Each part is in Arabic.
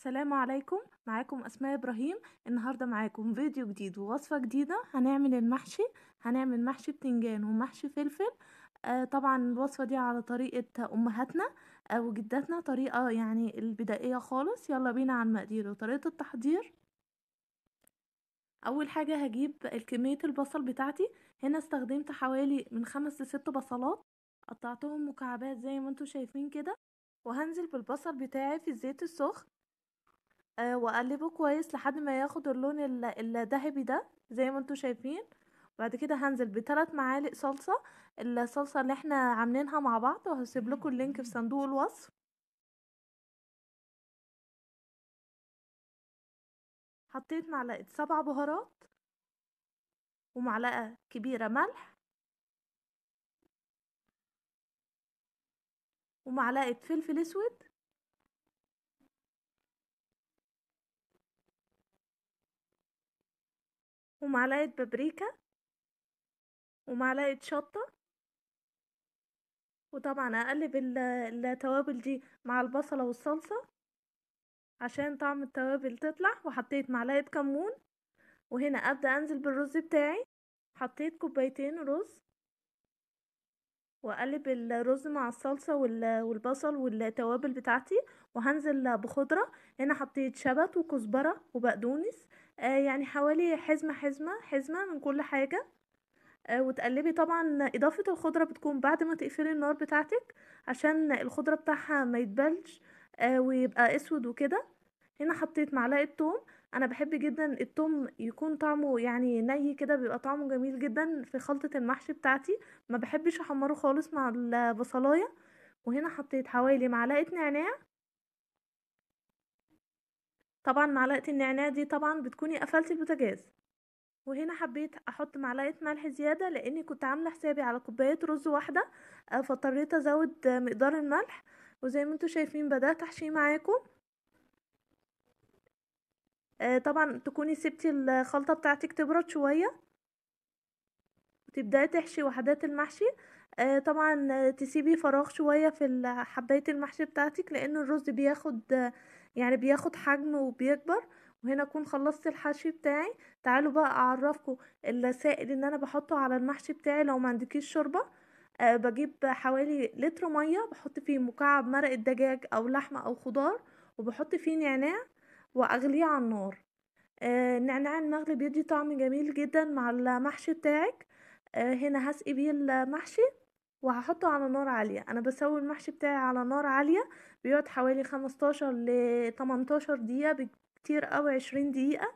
السلام عليكم معاكم اسماء ابراهيم النهارده معاكم فيديو جديد ووصفه جديده هنعمل المحشي هنعمل محشي بتنجان ومحشي فلفل آه طبعا الوصفه دي على طريقه امهاتنا او آه، جداتنا طريقه يعني البدائيه خالص يلا بينا على المقادير وطريقه التحضير اول حاجه هجيب كميه البصل بتاعتي هنا استخدمت حوالي من خمس لست بصلات قطعتهم مكعبات زي ما انتم شايفين كده وهنزل بالبصل بتاعي في الزيت السخن آه، واقلبه كويس لحد ما ياخد اللون الذهبي ده زي ما انتوا شايفين بعد كده هنزل بثلاث معالق صلصة الصلصة اللي احنا عاملينها مع بعض وهسيب لكم اللينك في صندوق الوصف حطيت معلقة سبع بهارات ومعلقة كبيرة ملح ومعلقة فلفل اسود ومعلقة بابريكا ومعلقة شطة وطبعا اقلب التوابل دي مع البصلة والصلصة عشان طعم التوابل تطلع وحطيت معلقة كمون وهنا ابدأ انزل بالرز بتاعي حطيت كوبايتين رز واقلب الرز مع الصلصة والبصل والتوابل بتاعتي وهنزل بخضرة هنا حطيت شبت وكزبرة وبقدونس آه يعني حوالي حزمة حزمة حزمة من كل حاجة آه وتقلبي طبعا اضافة الخضرة بتكون بعد ما تقفلي النار بتاعتك عشان الخضرة بتاعها ما يتبلش آه ويبقى اسود وكده هنا حطيت معلقه توم انا بحب جدا التوم يكون طعمه يعني ني كده بيبقى طعمه جميل جدا في خلطه المحشي بتاعتي ما بحبش احمره خالص مع البصلايه وهنا حطيت حوالي معلقه نعناع طبعا معلقه النعناع دي طبعا بتكوني قفلتي البوتاجاز وهنا حبيت احط معلقه ملح زياده لاني كنت عامله حسابي على كوبايه رز واحده فاضطريت ازود مقدار الملح وزي ما انتم شايفين بدات احشيه معاكم آه، طبعا تكوني سبتي الخلطة بتاعتك تبرد شوية وتبدأي تحشي وحدات المحشي آه، طبعا تسيبي فراغ شوية في حباية المحشي بتاعتك لان الرز بياخد يعني بياخد حجم وبيكبر وهنا اكون خلصت الحشي بتاعي تعالوا بقى اعرفكم السائل ان انا بحطه على المحشي بتاعي لو ما عندكيش شوربه آه، بجيب حوالي لتر ميه بحط فيه مكعب مرق الدجاج او لحمه او خضار وبحط فيه نعناع واغليه على النار آه نعناع المغلي بيدي طعم جميل جدا مع المحشي بتاعك آه هنا هسقي بيه المحشي وهحطه على نار عالية انا بسوي المحشي بتاعي على نار عالية بيقعد حوالي 15 ل 18 دقيقة بكتير او 20 دقيقة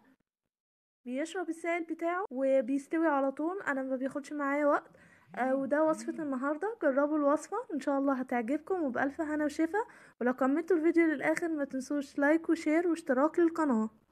بيشرب السائل بتاعه وبيستوي على طول انا ما بياخدش معايا وقت آه وده وصفة النهاردة جربوا الوصفة ان شاء الله هتعجبكم وبألف هنا وشفا ولو كملتوا الفيديو للآخر ما تنسوش لايك وشير واشتراك للقناة